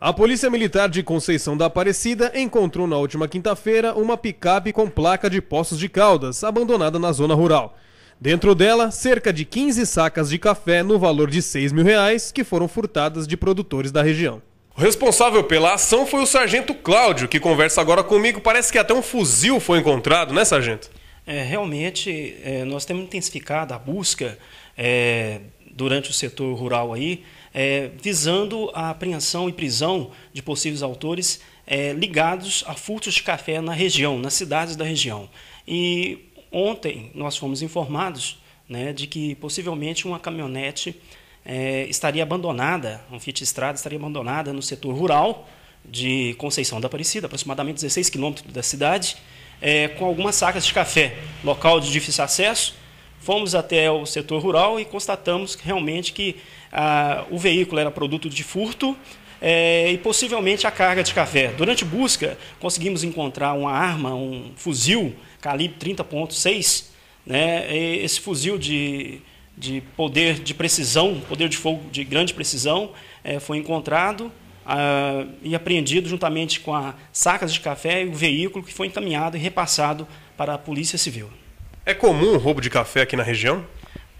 A Polícia Militar de Conceição da Aparecida encontrou na última quinta-feira uma picape com placa de Poços de Caldas, abandonada na zona rural. Dentro dela, cerca de 15 sacas de café no valor de 6 mil reais, que foram furtadas de produtores da região. O responsável pela ação foi o sargento Cláudio, que conversa agora comigo. Parece que até um fuzil foi encontrado, né, sargento? É, realmente, é, nós temos intensificado a busca é, durante o setor rural aí, é, visando a apreensão e prisão de possíveis autores é, ligados a furtos de café na região, nas cidades da região. E ontem nós fomos informados né, de que possivelmente uma caminhonete é, estaria abandonada, um Fiat Estrada estaria abandonada no setor rural de Conceição da Aparecida, aproximadamente 16 quilômetros da cidade, é, com algumas sacas de café, local de difícil acesso, Fomos até o setor rural e constatamos realmente que ah, o veículo era produto de furto é, e possivelmente a carga de café. Durante busca, conseguimos encontrar uma arma, um fuzil calibre 30.6, né? esse fuzil de, de poder de precisão, poder de fogo de grande precisão, é, foi encontrado ah, e apreendido juntamente com as sacas de café e o veículo que foi encaminhado e repassado para a Polícia Civil. É comum o roubo de café aqui na região?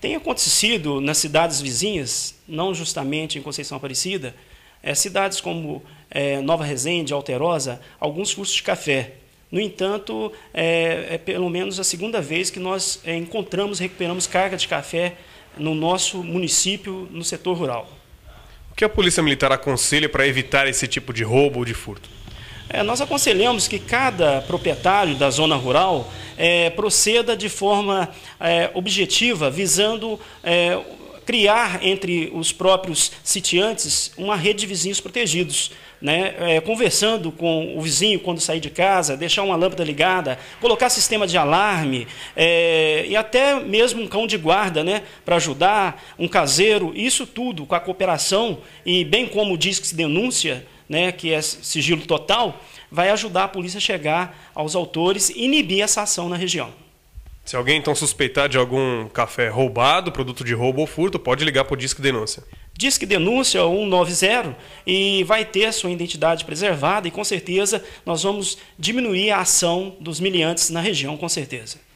Tem acontecido nas cidades vizinhas, não justamente em Conceição Aparecida, é, cidades como é, Nova Resende, Alterosa, alguns cursos de café. No entanto, é, é pelo menos a segunda vez que nós é, encontramos, recuperamos carga de café no nosso município, no setor rural. O que a Polícia Militar aconselha para evitar esse tipo de roubo ou de furto? É, nós aconselhamos que cada proprietário da zona rural é, proceda de forma é, objetiva, visando é, criar entre os próprios sitiantes uma rede de vizinhos protegidos. Né, é, conversando com o vizinho quando sair de casa, deixar uma lâmpada ligada, colocar sistema de alarme é, e até mesmo um cão de guarda né, para ajudar, um caseiro, isso tudo com a cooperação e bem como diz que se denúncia, né, que é sigilo total, vai ajudar a polícia a chegar aos autores e inibir essa ação na região. Se alguém então suspeitar de algum café roubado, produto de roubo ou furto, pode ligar para o Disque Denúncia. Disque Denúncia 190 e vai ter sua identidade preservada e com certeza nós vamos diminuir a ação dos miliantes na região, com certeza.